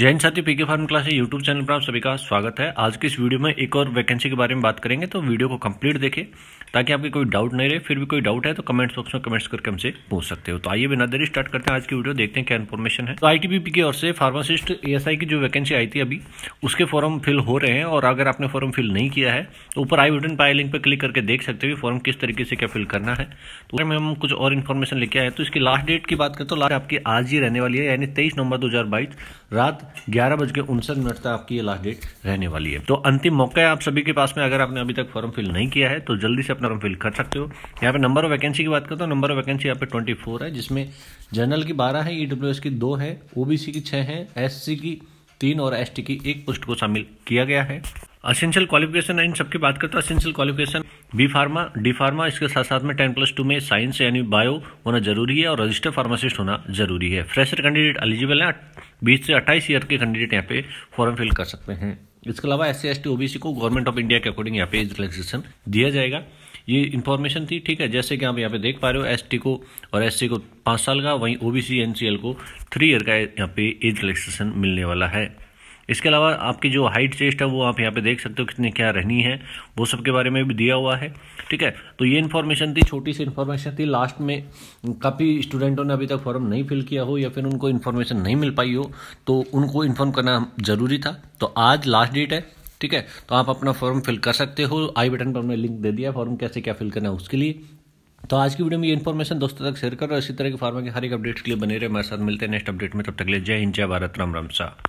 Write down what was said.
जैन साथी PK pharma class है YouTube channel पर आप सभी का स्वागत है आज की इस वीडियो में एक और वैकेंसी के बारे में बात करेंगे तो वीडियो को कंप्लीट देखें ताकि आपके कोई डाउट नहीं रहे फिर भी कोई डाउट है तो कमेंट्स बॉक्स में कमेंट्स करके हमसे पूछ सकते हो तो आइए बिना देरी स्टार्ट करते हैं आज की वीडियो देखते हैं क्या इन्फॉर्मेशन है तो आई टी की ओर से फार्मासिस्ट ए की जो वैकेंसी आई थी अभी उसके फॉर्म फिल हो रहे हैं और अगर आपने फॉर्म फिल नहीं किया है तो ऊपर आई बटन पाए लिंक पर क्लिक करके देख सकते हो फॉर्म किस तरीके से क्या फिल करना है तो में हम कुछ और इन्फॉर्मेशन लेके आए तो इसकी लास्ट डेट की बात करें तो लास्ट आपकी आज ही रहने वाली है यानी तेईस नवंबर दो रात ग्यारह बज के उनसठ मिनट तक आपकी ये लास्ट डेट रहने वाली है तो अंतिम मौका है आप सभी के पास में अगर आपने अभी तक फॉर्म फिल नहीं किया है तो जल्दी से अपना फॉर्म फिल कर सकते हो यहाँ पे नंबर ऑफ वैकेंसी की बात करता हूँ नंबर ऑफ वैकेंसी यहाँ पे ट्वेंटी है जिसमें जनरल की बारह है ई e की दो है ओ की छः है एस की तीन और एस की एक पोस्ट को शामिल किया गया है असेंशियल क्वालिफिकेशन इन सबकी बात करता हूँ essential qualification B pharma D pharma इसके साथ साथ में टेन प्लस टू में साइंस यानी बायो होना जरूरी है और रजिस्टर फार्मासिस्ट होना जरूरी है फ्रेशर कैंडिडेट एलिजिबल हैं बीस से अट्ठाईस ईयर के कैंडिडेट यहाँ पे फॉर्म फिल कर सकते हैं इसके अलावा S C S T OBC को गवर्नमेंट ऑफ इंडिया के अकॉर्डिंग यहाँ पे एज दिया जाएगा ये इन्फॉर्मेशन थी ठीक है जैसे कि आप यहाँ पे देख पा रहे हो एस को और एस को पाँच साल का वहीं ओ बी को थ्री ईयर का यहाँ पे एज रिलेक्सेशन मिलने वाला है इसके अलावा आपकी जो हाइट चेस्ट है वो आप यहाँ पे देख सकते हो कितनी क्या रहनी है वो सब के बारे में भी दिया हुआ है ठीक है तो ये इन्फॉर्मेशन थी छोटी सी इन्फॉर्मेशन थी लास्ट में काफ़ी स्टूडेंटों ने अभी तक फॉर्म नहीं फिल किया हो या फिर उनको इन्फॉर्मेशन नहीं मिल पाई हो तो उनको इन्फॉर्म करना ज़रूरी था तो आज लास्ट डेट है ठीक है तो आप अपना फॉर्म फिल कर सकते हो आई बटन पर हमने लिंक दे दिया फॉर्म कैसे क्या फिल करना है उसके लिए तो आज की वीडियो में ये इन्फॉर्मेशन दोस्तों तक शेयर करो इसी तरह के फार्मा के हर एक अपडेट्स के लिए बने रहे हमारे साथ मिलते हैं नेक्स्ट अपडेट में तब तक ले जय हिंद जय भारत राम राम सा